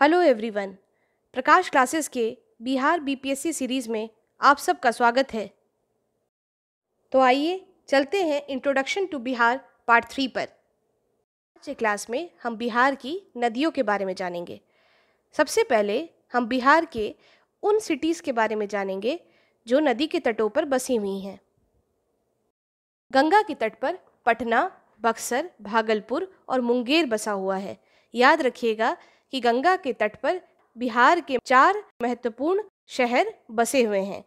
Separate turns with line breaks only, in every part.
Hello everyone प्रकाश classes के Bihar BPSC series में आप सबका स्वागत है तो आइए चलते हैं introduction to Bihar part three पर आज के क्लास में हम बिहार की नदियों के बारे में जानेंगे सबसे पहले हम बिहार के उन सिटीज़ के बारे में जानेंगे जो नदी के तटों पर बसी हुई हैं गंगा के तट पर पटना बक्सर भागलपुर और मुंगेर बसा हुआ है याद रखिएगा कि गंगा के तट पर बिहार के चार महत्वपूर्ण शहर बसे हुए हैं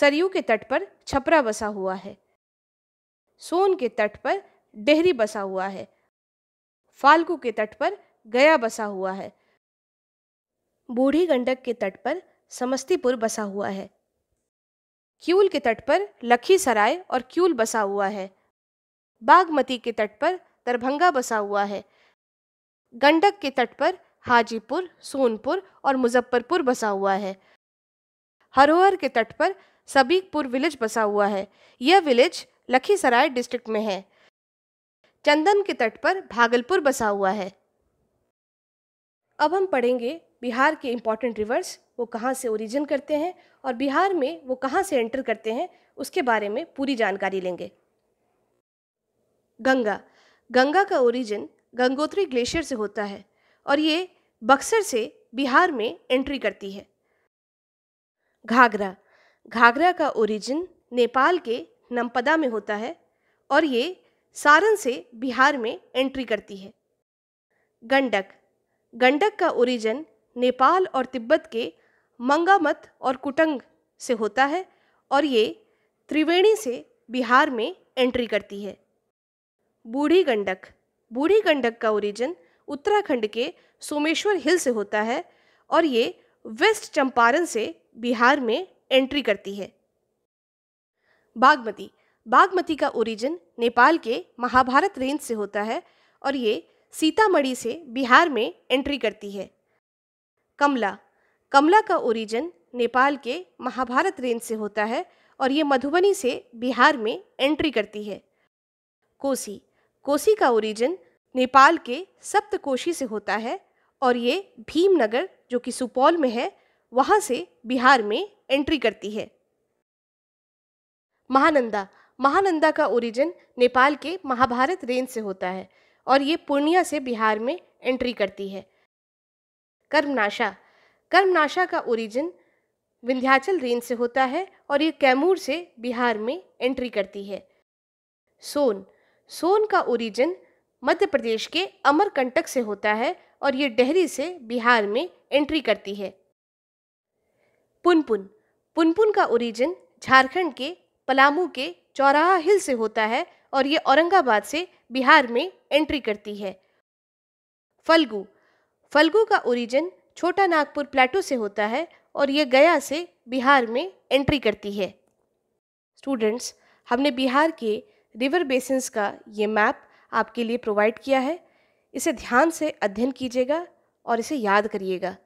सरयू के तट पर छपरा बसा हुआ है सोन के तट पर डेहरी बसा हुआ है फाल्गू के तट पर गया बसा हुआ है बूढ़ी गंडक के तट पर समस्तीपुर बसा हुआ है क्यूल के तट पर लखीसराय और क्यूल बसा हुआ है बागमती के तट पर दरभंगा बसा हुआ है गंडक के तट पर हाजीपुर सोनपुर और मुजफ्फरपुर बसा हुआ है हरोहर के तट पर सबीकपुर विलेज बसा हुआ है यह विलेज लखीसराय डिस्ट्रिक्ट में है चंदन के तट पर भागलपुर बसा हुआ है अब हम पढ़ेंगे बिहार के इम्पॉर्टेंट रिवर्स वो कहाँ से ओरिजिन करते हैं और बिहार में वो कहाँ से एंटर करते हैं उसके बारे में पूरी जानकारी लेंगे गंगा गंगा का ओरिजिन गंगोत्री ग्लेशियर से होता है और ये बक्सर से बिहार में एंट्री करती है घाघरा घाघरा का ओरिजिन नेपाल के नमपदा में होता है और ये सारण से बिहार में एंट्री करती है गंडक गंडक का ओरिजिन नेपाल और तिब्बत के मंगामत और कुटंग से होता है और ये त्रिवेणी से बिहार में एंट्री करती है बूढ़ी गंडक बूढ़ी गंडक का ओरिजिन उत्तराखंड के सोमेश्वर हिल से होता है और ये वेस्ट चंपारण से बिहार में एंट्री करती है बागमती बागमती का ओरिजिन नेपाल के महाभारत रेंज से होता है और ये सीतामढ़ी से बिहार में एंट्री करती है कमला कमला का ओरिजिन नेपाल के महाभारत रेंज से होता है और ये मधुबनी से बिहार में एंट्री करती है कोसी कोसी का ओरिजिन नेपाल के सप्तकोशी से होता है और ये भीमनगर जो कि सुपौल में है वहाँ से बिहार में एंट्री करती है महानंदा महानंदा का ओरिजिन नेपाल के महाभारत रेंज से होता है और ये पूर्णिया से बिहार में एंट्री करती है कर्मनाशा कर्मनाशा का ओरिजिन विंध्याचल रेंज से होता है और ये कैमूर से बिहार में एंट्री करती है सोन सोन का ओरिजिन मध्य प्रदेश के अमरकंटक से होता है और ये डेहरी से बिहार में एंट्री करती है पुनपुन पुनपुन का ओरिजिन झारखंड के पलामू के चौराहा हिल से होता है और ये औरंगाबाद से बिहार में एंट्री करती है फल्गु फल्गु का ओरिजिन छोटा नागपुर प्लेटो से होता है और ये गया से बिहार में एंट्री करती है स्टूडेंट्स हमने बिहार के रिवर बेसिन्स का ये मैप आपके लिए प्रोवाइड किया है इसे ध्यान से अध्ययन कीजिएगा और इसे याद करिएगा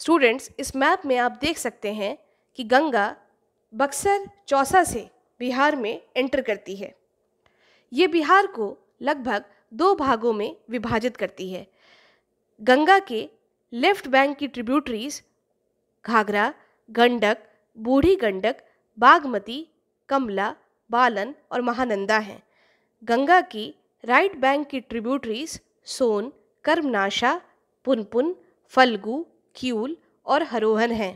स्टूडेंट्स इस मैप में आप देख सकते हैं कि गंगा बक्सर चौसा से बिहार में एंटर करती है ये बिहार को लगभग दो भागों में विभाजित करती है गंगा के लेफ्ट बैंक की ट्रिब्यूटरीज घाघरा गंडक बूढ़ी गंडक बागमती कमला बालन और महानंदा हैं गंगा की राइट बैंक की ट्रिब्यूटरीज सोन कर्मनाशा पुनपुन फलगु क्यूल और हरोहन हैं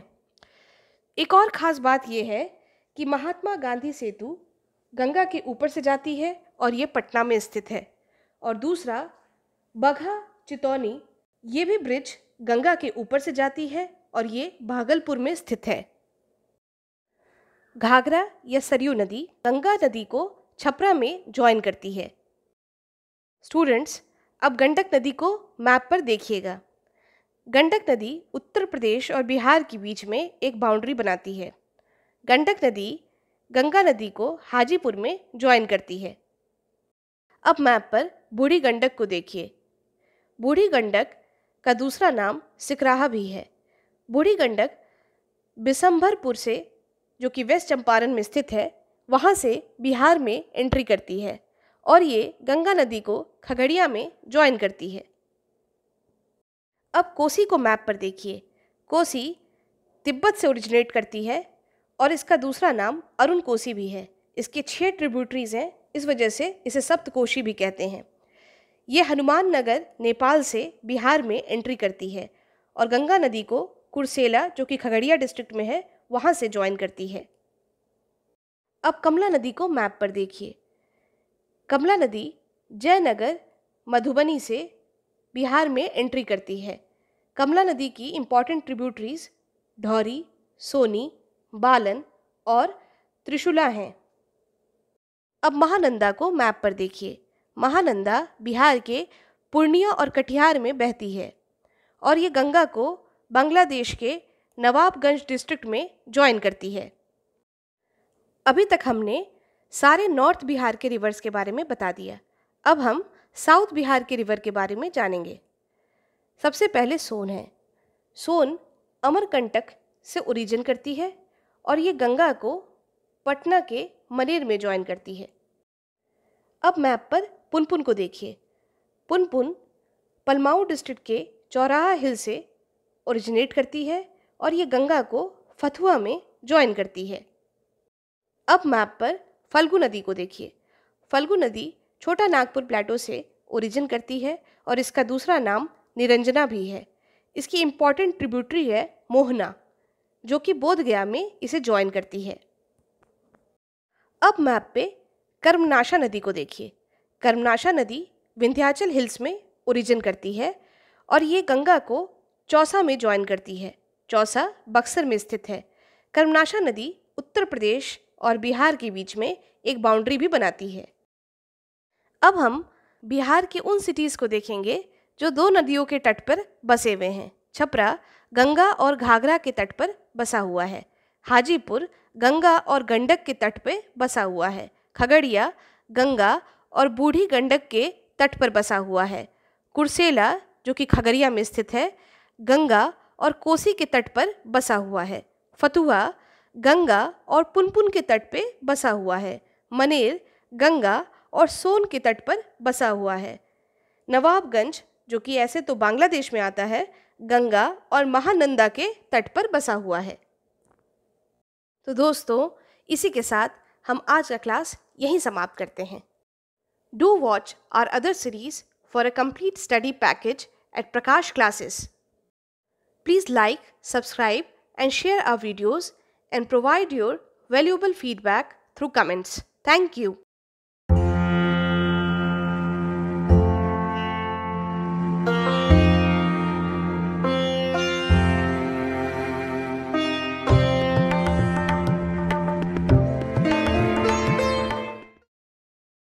एक और ख़ास बात यह है कि महात्मा गांधी सेतु गंगा के ऊपर से जाती है और ये पटना में स्थित है और दूसरा बघा चितौनी ये भी ब्रिज गंगा के ऊपर से जाती है और ये भागलपुर में स्थित है घाघरा या सरयू नदी गंगा नदी को छपरा में ज्वाइन करती है स्टूडेंट्स अब गंडक नदी को मैप पर देखिएगा गंडक नदी उत्तर प्रदेश और बिहार के बीच में एक बाउंड्री बनाती है गंडक नदी गंगा नदी को हाजीपुर में ज्वाइन करती है अब मैप पर बूढ़ी गंडक को देखिए बूढ़ी गंडक का दूसरा नाम सिकराहा भी है बूढ़ी गंडक बिसम्भरपुर से जो कि वेस्ट चंपारण में स्थित है वहाँ से बिहार में एंट्री करती है और ये गंगा नदी को खगड़िया में ज्वाइन करती है अब कोसी को मैप पर देखिए कोसी तिब्बत से ओरिजिनेट करती है और इसका दूसरा नाम अरुण कोसी भी है इसके छः ट्रिब्यूटरीज हैं इस वजह से इसे सप्तकोशी भी कहते हैं ये हनुमान नगर नेपाल से बिहार में एंट्री करती है और गंगा नदी को कुरसेला जो कि खगड़िया डिस्ट्रिक्ट में है वहाँ से ज्वाइन करती है अब कमला नदी को मैप पर देखिए कमला नदी जयनगर मधुबनी से बिहार में एंट्री करती है कमला नदी की इम्पॉर्टेंट ट्रिब्यूटरीज ढौरी सोनी बालन और त्रिशूला हैं अब महानंदा को मैप पर देखिए महानंदा बिहार के पूर्णिया और कटिहार में बहती है और ये गंगा को बांग्लादेश के नवाबगंज डिस्ट्रिक्ट में ज्वाइन करती है अभी तक हमने सारे नॉर्थ बिहार के रिवर्स के बारे में बता दिया अब हम साउथ बिहार के रिवर के बारे में जानेंगे सबसे पहले सोन है सोन अमरकंटक से ओरिजिन करती है और ये गंगा को पटना के मनेर में ज्वाइन करती है अब मैप पर पुनपुन को देखिए पुनपुन पलमाऊ डिस्ट्रिक्ट के चौराहा हिल से ओरिजिनेट करती है और ये गंगा को फथुआ में ज्वाइन करती है अब मैप पर फल्गु नदी को देखिए फल्गु नदी छोटा नागपुर प्लेटो से ओरिजिन करती है और इसका दूसरा नाम निरंजना भी है इसकी इम्पॉर्टेंट ट्रिब्यूटरी है मोहना जो कि बोधगया में इसे ज्वाइन करती है अब मैप पे कर्मनाशा नदी को देखिए कर्मनाशा नदी विंध्याचल हिल्स में ओरिजिन करती है और ये गंगा को चौसा में ज्वाइन करती है चौसा बक्सर में स्थित है कर्मनाशा नदी उत्तर प्रदेश और बिहार के बीच में एक बाउंड्री भी बनाती है अब हम बिहार के उन सिटीज़ को देखेंगे जो दो नदियों के तट पर बसे हुए हैं छपरा गंगा और घाघरा के तट पर बसा हुआ है हाजीपुर गंगा और गंडक के तट पर बसा हुआ है खगड़िया गंगा और बूढ़ी गंडक के तट पर बसा हुआ है कुर्सेला जो कि खगड़िया में स्थित है गंगा और कोसी के तट पर बसा हुआ है फतुहा गंगा और पुनपुन के तट पर बसा हुआ है मनेर गंगा और सोन के तट पर बसा हुआ है नवाबगंज जो कि ऐसे तो बांग्लादेश में आता है गंगा और महानंदा के तट पर बसा हुआ है तो दोस्तों इसी के साथ हम आज का क्लास यहीं समाप्त करते हैं do watch our other series for a complete study package at Prakash classes Please like, subscribe and share our videos and provide your valuable feedback through comments. Thank you.